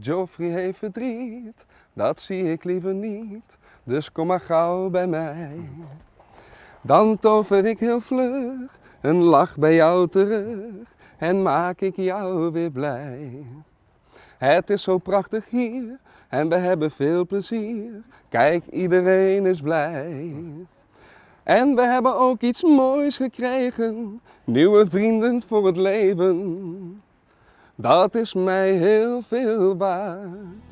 Joffrey heeft verdriet, dat zie ik liever niet, dus kom maar gauw bij mij. Dan tover ik heel vlug een lach bij jou terug en maak ik jou weer blij. Het is zo prachtig hier en we hebben veel plezier, kijk iedereen is blij. En we hebben ook iets moois gekregen, nieuwe vrienden voor het leven dat is mij heel veel waard.